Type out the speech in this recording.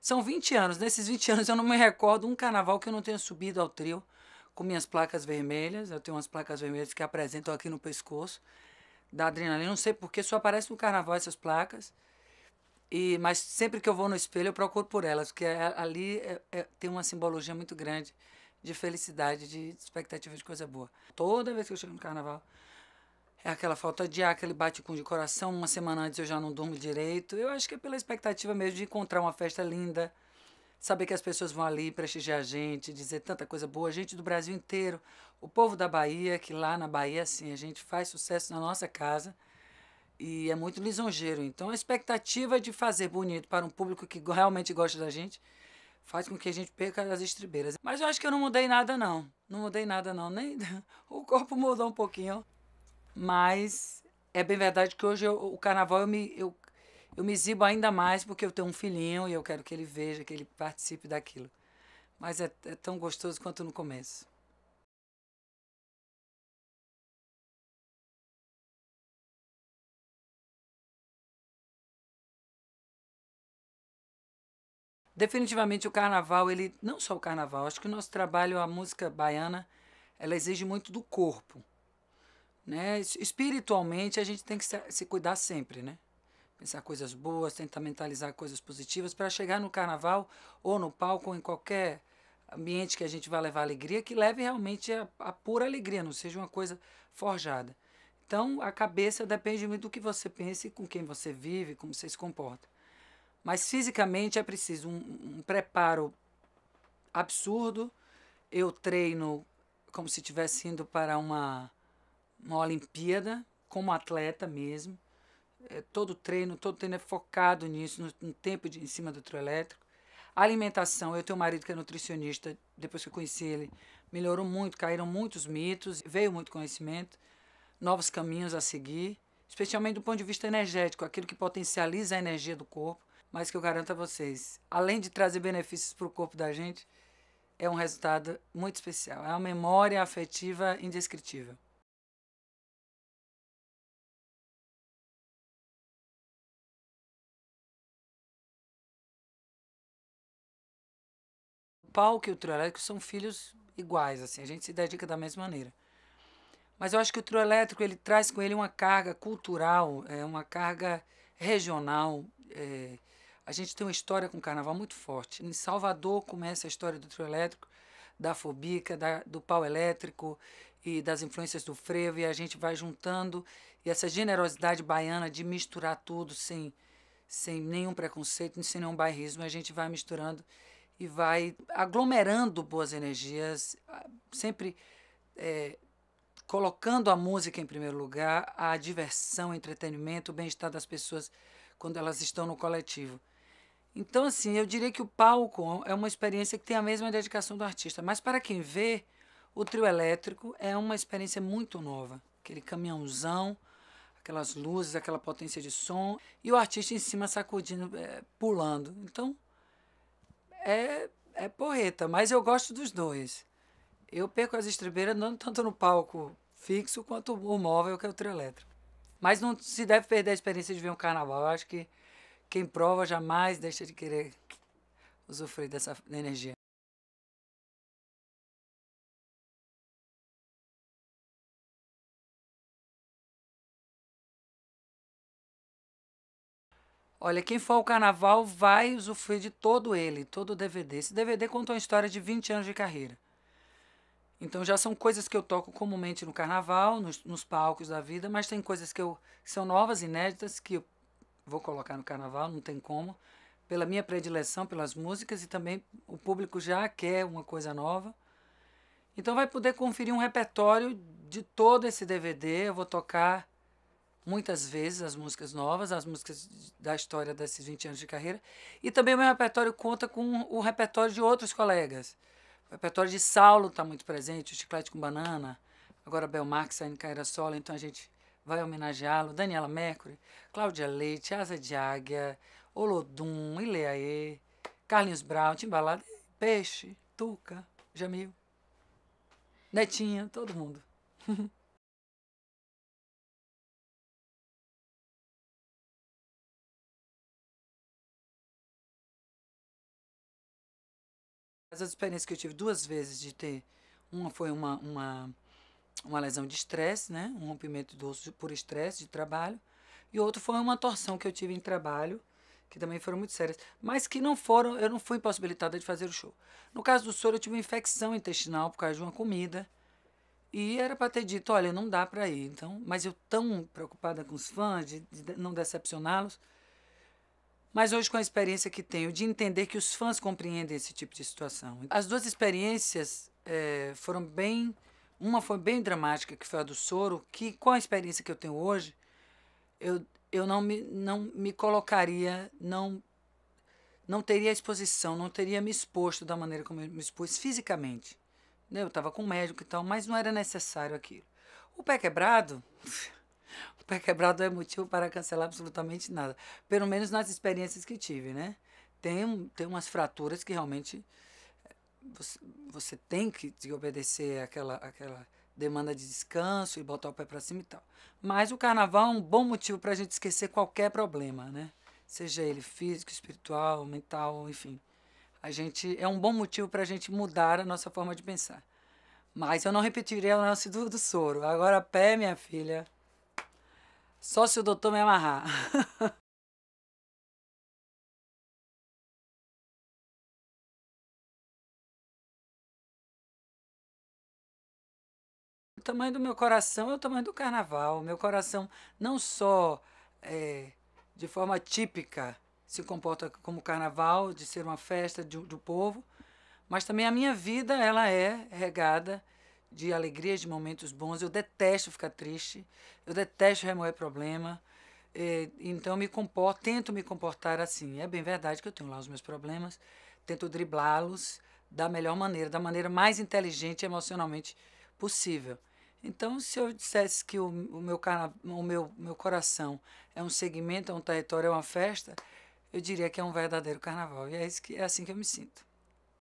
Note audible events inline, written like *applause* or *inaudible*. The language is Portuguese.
São 20 anos. Nesses 20 anos eu não me recordo um carnaval que eu não tenha subido ao trio com minhas placas vermelhas. Eu tenho umas placas vermelhas que apresentam aqui no pescoço da adrenalina. Não sei porque só aparecem no carnaval essas placas. E, mas sempre que eu vou no espelho eu procuro por elas, porque é, ali é, é, tem uma simbologia muito grande de felicidade, de expectativa de coisa boa. Toda vez que eu chego no carnaval, é aquela falta de ar, aquele bate-com de coração. Uma semana antes eu já não durmo direito. Eu acho que é pela expectativa mesmo de encontrar uma festa linda, saber que as pessoas vão ali prestigiar a gente, dizer tanta coisa boa, gente do Brasil inteiro, o povo da Bahia, que lá na Bahia, assim, a gente faz sucesso na nossa casa e é muito lisonjeiro. Então a expectativa de fazer bonito para um público que realmente gosta da gente faz com que a gente perca as estribeiras. Mas eu acho que eu não mudei nada, não. Não mudei nada, não. Nem *laughs* o corpo mudou um pouquinho. Mas é bem verdade que hoje eu, o carnaval eu me, eu, eu me exibo ainda mais porque eu tenho um filhinho e eu quero que ele veja, que ele participe daquilo. Mas é, é tão gostoso quanto no começo. Definitivamente o carnaval, ele não só o carnaval, acho que o nosso trabalho, a música baiana, ela exige muito do corpo. Né? Espiritualmente, a gente tem que se cuidar sempre, né? Pensar coisas boas, tentar mentalizar coisas positivas para chegar no carnaval ou no palco ou em qualquer ambiente que a gente vai levar alegria, que leve realmente a, a pura alegria, não seja uma coisa forjada. Então, a cabeça depende muito do que você pensa e com quem você vive, como você se comporta. Mas fisicamente é preciso um, um preparo absurdo. Eu treino como se estivesse indo para uma uma Olimpíada como atleta mesmo. É, todo treino, todo treino é focado nisso, no, no tempo de, em cima do trio elétrico. A alimentação, eu tenho um marido que é nutricionista, depois que eu conheci ele, melhorou muito, caíram muitos mitos, veio muito conhecimento, novos caminhos a seguir, especialmente do ponto de vista energético, aquilo que potencializa a energia do corpo, mas que eu garanto a vocês, além de trazer benefícios para o corpo da gente, é um resultado muito especial. É uma memória afetiva indescritível. Paulo e o trio elétrico são filhos iguais, assim, a gente se dedica da mesma maneira. Mas eu acho que o trio elétrico ele traz com ele uma carga cultural, é uma carga regional. É, a gente tem uma história com o carnaval muito forte. Em Salvador começa a história do trio elétrico, da fobica, da, do pau elétrico e das influências do frevo, e a gente vai juntando. E essa generosidade baiana de misturar tudo sem, sem nenhum preconceito, sem nenhum bairrismo, a gente vai misturando e vai aglomerando boas energias, sempre é, colocando a música em primeiro lugar, a diversão, o entretenimento, o bem-estar das pessoas quando elas estão no coletivo. Então, assim, eu diria que o palco é uma experiência que tem a mesma dedicação do artista, mas para quem vê, o trio elétrico é uma experiência muito nova. Aquele caminhãozão, aquelas luzes, aquela potência de som e o artista em cima sacudindo, é, pulando. Então, é, é porreta, mas eu gosto dos dois. Eu perco as estribeiras não tanto no palco fixo quanto o móvel, que é o trio elétrico. Mas não se deve perder a experiência de ver um carnaval. Eu acho que quem prova jamais deixa de querer usufruir dessa energia. Olha, quem for ao carnaval vai usufruir de todo ele, todo o DVD. Esse DVD conta uma história de 20 anos de carreira. Então já são coisas que eu toco comumente no carnaval, nos, nos palcos da vida, mas tem coisas que, eu, que são novas, inéditas, que eu vou colocar no carnaval, não tem como, pela minha predileção pelas músicas e também o público já quer uma coisa nova. Então vai poder conferir um repertório de todo esse DVD. Eu vou tocar muitas vezes as músicas novas, as músicas da história desses 20 anos de carreira. E também o meu repertório conta com o repertório de outros colegas. O repertório de Saulo está muito presente, o Chiclete com Banana, agora Belmar, saindo carreira solo, então a gente vai homenageá-lo. Daniela Mercury, Cláudia Leite, Asa de Águia, Olodum, Ileaê, Carlinhos Brown, Timbalada, Peixe, Tuca, Jamil, Netinha, todo mundo. *laughs* As experiências que eu tive duas vezes de ter, uma foi uma, uma, uma lesão de estresse, né? Um rompimento do osso por estresse de trabalho. E outro foi uma torção que eu tive em trabalho, que também foram muito sérias, mas que não foram, eu não fui impossibilitada de fazer o show. No caso do soro, eu tive uma infecção intestinal por causa de uma comida. E era para ter dito, olha, não dá para ir, então, mas eu tão preocupada com os fãs de, de não decepcioná-los, mas hoje, com a experiência que tenho de entender que os fãs compreendem esse tipo de situação. As duas experiências é, foram bem. Uma foi bem dramática, que foi a do soro, que com a experiência que eu tenho hoje, eu, eu não, me, não me colocaria, não, não teria exposição, não teria me exposto da maneira como eu me expus fisicamente. Né? Eu estava com o médico e tal, mas não era necessário aquilo. O pé quebrado pé quebrado é motivo para cancelar absolutamente nada. Pelo menos nas experiências que tive, né? Tem, tem umas fraturas que realmente eh, você, você tem que obedecer aquela, aquela demanda de descanso e botar o pé para cima e tal. Mas o carnaval é um bom motivo para a gente esquecer qualquer problema, né? Seja ele físico, espiritual, mental, enfim. A gente é um bom motivo para a gente mudar a nossa forma de pensar. Mas eu não repetirei o lance do, do soro. Agora, pé, minha filha. Só se o doutor me amarrar. *laughs* o tamanho do meu coração é o tamanho do carnaval. Meu coração não só é, de forma típica se comporta como carnaval, de ser uma festa do, do povo, mas também a minha vida ela é regada de alegrias, de momentos bons. Eu detesto ficar triste, eu detesto remoer problema. É, então, me comporto, tento me comportar assim. É bem verdade que eu tenho lá os meus problemas, tento driblá-los da melhor maneira, da maneira mais inteligente emocionalmente possível. Então, se eu dissesse que o, o, meu, o meu, meu coração é um segmento, é um território, é uma festa, eu diria que é um verdadeiro carnaval. E é, isso que, é assim que eu me sinto.